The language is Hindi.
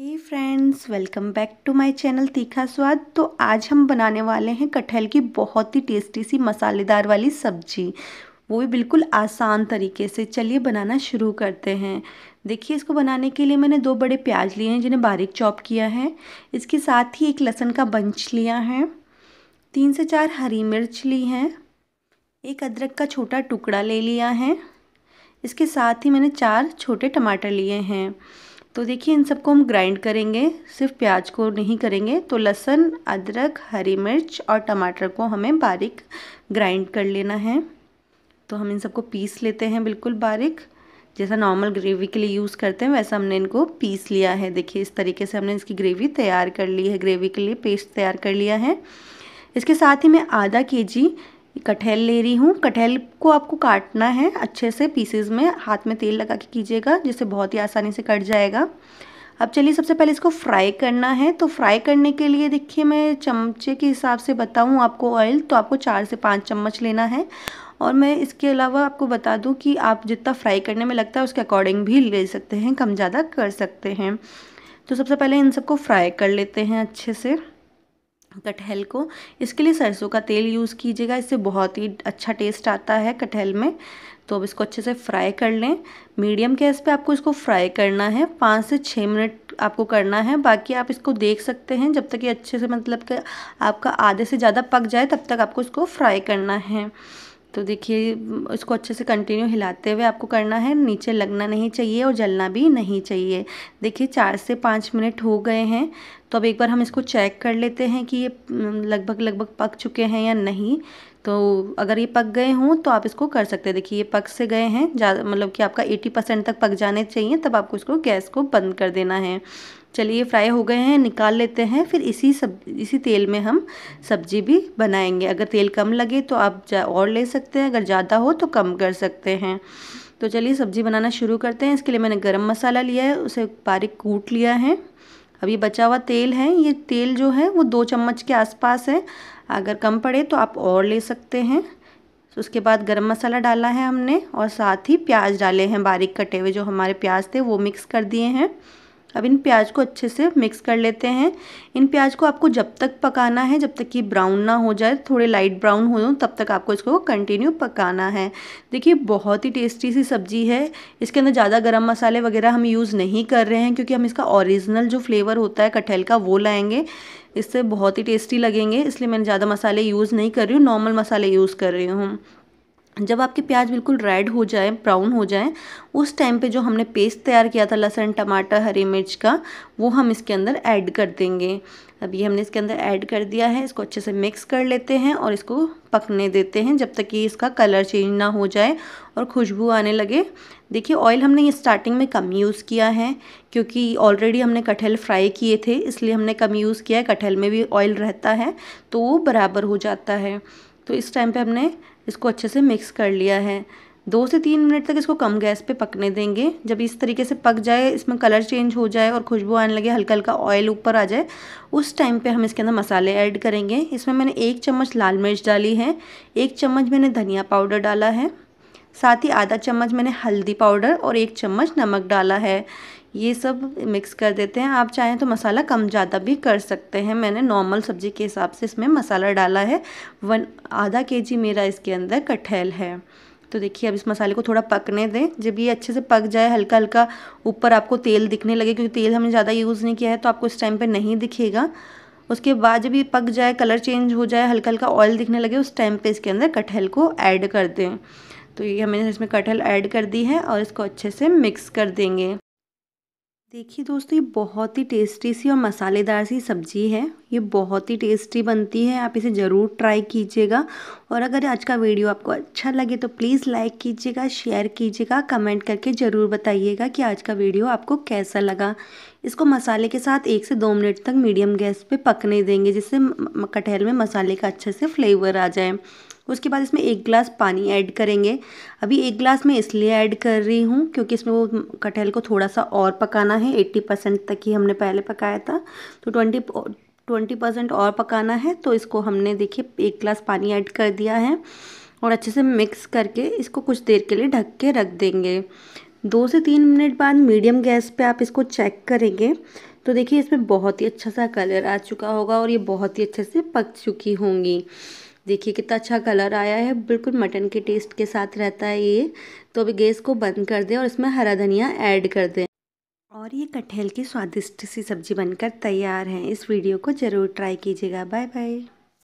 hey friends welcome back to my channel तीखा स्वाद तो आज हम बनाने वाले हैं कटहल की बहुत ही टेस्टी सी मसालेदार वाली सब्जी वो भी बिल्कुल आसान तरीके से चलिए बनाना शुरू करते हैं देखिए इसको बनाने के लिए मैंने दो बड़े प्याज लिए हैं जिन्हें बारीक चॉप किया है इसके साथ ही एक लहसुन का बंच लिया है तीन से चार हरी मिर्च ली है एक अदरक का छोटा टुकड़ा ले लिया है इसके साथ ही मैंने चार छोटे टमाटर लिए हैं तो देखिए इन सबको हम ग्राइंड करेंगे सिर्फ प्याज को नहीं करेंगे तो लहसुन अदरक हरी मिर्च और टमाटर को हमें बारीक ग्राइंड कर लेना है तो हम इन सबको पीस लेते हैं बिल्कुल बारीक जैसा नॉर्मल ग्रेवी के लिए यूज़ करते हैं वैसा हमने इनको पीस लिया है देखिए इस तरीके से हमने इसकी ग्रेवी तैयार कर ली है ग्रेवी के लिए पेस्ट तैयार कर लिया है इसके साथ ही मैं आधा के जी कटहल ले रही हूँ कटहल को आपको काटना है अच्छे से पीसेज में हाथ में तेल लगा के कीजिएगा जिससे बहुत ही आसानी से कट जाएगा अब चलिए सबसे पहले इसको फ्राई करना है तो फ्राई करने के लिए देखिए मैं चमचे के हिसाब से बताऊँ आपको ऑयल तो आपको चार से पाँच चम्मच लेना है और मैं इसके अलावा आपको बता दूँ कि आप जितना फ्राई करने में लगता है उसके अकॉर्डिंग भी ले सकते हैं कम ज़्यादा कर सकते हैं तो सबसे पहले इन सबको फ्राई कर लेते हैं अच्छे से कटहल को इसके लिए सरसों का तेल यूज़ कीजिएगा इससे बहुत ही अच्छा टेस्ट आता है कटहल में तो अब इसको अच्छे से फ्राई कर लें मीडियम गैस पे आपको इसको फ्राई करना है पाँच से छः मिनट आपको करना है बाकी आप इसको देख सकते हैं जब तक ये अच्छे से मतलब कि आपका आधे से ज़्यादा पक जाए तब तक आपको इसको फ्राई करना है तो देखिए इसको अच्छे से कंटिन्यू हिलाते हुए आपको करना है नीचे लगना नहीं चाहिए और जलना भी नहीं चाहिए देखिए चार से पाँच मिनट हो गए हैं तो अब एक बार हम इसको चेक कर लेते हैं कि ये लगभग लगभग पक चुके हैं या नहीं तो अगर ये पक गए हों तो आप इसको कर सकते हैं देखिए ये पक से गए हैं मतलब कि आपका 80 परसेंट तक पक जाने चाहिए तब आपको इसको गैस को बंद कर देना है चलिए फ्राई हो गए हैं निकाल लेते हैं फिर इसी सब इसी तेल में हम सब्जी भी बनाएंगे अगर तेल कम लगे तो आप और ले सकते हैं अगर ज़्यादा हो तो कम कर सकते हैं तो चलिए सब्ज़ी बनाना शुरू करते हैं इसके लिए मैंने गरम मसाला लिया है उसे बारीक कूट लिया है अब ये बचा हुआ तेल है ये तेल जो है वो दो चम्मच के आसपास है अगर कम पड़े तो आप और ले सकते हैं तो उसके बाद गरम मसाला डाला है हमने और साथ ही प्याज डाले हैं बारीक कटे हुए जो हमारे प्याज थे वो मिक्स कर दिए हैं अब इन प्याज को अच्छे से मिक्स कर लेते हैं इन प्याज को आपको जब तक पकाना है जब तक कि ब्राउन ना हो जाए थोड़े लाइट ब्राउन हो तब तक आपको इसको कंटिन्यू पकाना है देखिए बहुत ही टेस्टी सी सब्ज़ी है इसके अंदर ज़्यादा गर्म मसाले वगैरह हम यूज़ नहीं कर रहे हैं क्योंकि हम इसका ऑरिजिनल जो फ्लेवर होता है कटहल का वो लाएँगे इससे बहुत ही टेस्टी लगेंगे इसलिए मैंने ज़्यादा मसाले यूज़ नहीं कर रही हूँ नॉर्मल मसाले यूज़ कर रही हूँ जब आपके प्याज बिल्कुल रेड हो जाए ब्राउन हो जाए उस टाइम पे जो हमने पेस्ट तैयार किया था लहसुन टमाटर हरी मिर्च का वो हम इसके अंदर ऐड कर देंगे अब ये हमने इसके अंदर ऐड कर दिया है इसको अच्छे से मिक्स कर लेते हैं और इसको पकने देते हैं जब तक कि इसका कलर चेंज ना हो जाए और खुशबू आने लगे देखिए ऑयल हमने ये स्टार्टिंग में कम यूज़ किया है क्योंकि ऑलरेडी हमने कटहल फ्राई किए थे इसलिए हमने कम यूज़ किया है कटहल में भी ऑयल रहता है तो वो बराबर हो जाता है तो इस टाइम पे हमने इसको अच्छे से मिक्स कर लिया है दो से तीन मिनट तक इसको कम गैस पे पकने देंगे जब इस तरीके से पक जाए इसमें कलर चेंज हो जाए और खुशबू आने लगे हल्का हल्का ऑयल ऊपर आ जाए उस टाइम पे हम इसके अंदर मसाले ऐड करेंगे इसमें मैंने एक चम्मच लाल मिर्च डाली है एक चम्मच मैंने धनिया पाउडर डाला है साथ ही आधा चम्मच मैंने हल्दी पाउडर और एक चम्मच नमक डाला है ये सब मिक्स कर देते हैं आप चाहें तो मसाला कम ज़्यादा भी कर सकते हैं मैंने नॉर्मल सब्ज़ी के हिसाब से इसमें मसाला डाला है वन आधा के जी मेरा इसके अंदर कटहल है तो देखिए अब इस मसाले को थोड़ा पकने दें जब ये अच्छे से पक जाए हल्का हल्का ऊपर आपको तेल दिखने लगे क्योंकि तेल हमने ज़्यादा यूज़ नहीं किया है तो आपको इस टाइम पर नहीं दिखेगा उसके बाद जब ये पक जाए कलर चेंज हो जाए हल्का हल्का ऑयल दिखने लगे उस टाइम पर इसके अंदर कटहल को ऐड कर दें तो ये हमने इसमें कटहल ऐड कर दी है और इसको अच्छे से मिक्स कर देंगे देखिए दोस्तों ये बहुत ही टेस्टी सी और मसालेदार सी सब्जी है ये बहुत ही टेस्टी बनती है आप इसे ज़रूर ट्राई कीजिएगा और अगर आज का वीडियो आपको अच्छा लगे तो प्लीज़ लाइक कीजिएगा शेयर कीजिएगा कमेंट करके ज़रूर बताइएगा कि आज का वीडियो आपको कैसा लगा इसको मसाले के साथ एक से दो मिनट तक मीडियम गैस पर पकने देंगे जिससे कटहल में मसाले का अच्छे से फ्लेवर आ जाए उसके बाद इसमें एक गिलास पानी ऐड करेंगे अभी एक गिलास मैं इसलिए ऐड कर रही हूँ क्योंकि इसमें वो कटहल को थोड़ा सा और पकाना है एट्टी परसेंट तक ही हमने पहले पकाया था तो ट्वेंटी ट्वेंटी परसेंट और पकाना है तो इसको हमने देखिए एक गिलास पानी ऐड कर दिया है और अच्छे से मिक्स करके इसको कुछ देर के लिए ढक के रख देंगे दो से तीन मिनट बाद मीडियम गैस पर आप इसको चेक करेंगे तो देखिए इसमें बहुत ही अच्छा सा कलर आ चुका होगा और ये बहुत ही अच्छे से पक चुकी होंगी देखिए कितना अच्छा कलर आया है बिल्कुल मटन के टेस्ट के साथ रहता है ये तो अभी गैस को बंद कर दें और इसमें हरा धनिया ऐड कर दें और ये कटहल की स्वादिष्ट सी सब्ज़ी बनकर तैयार है इस वीडियो को ज़रूर ट्राई कीजिएगा बाय बाय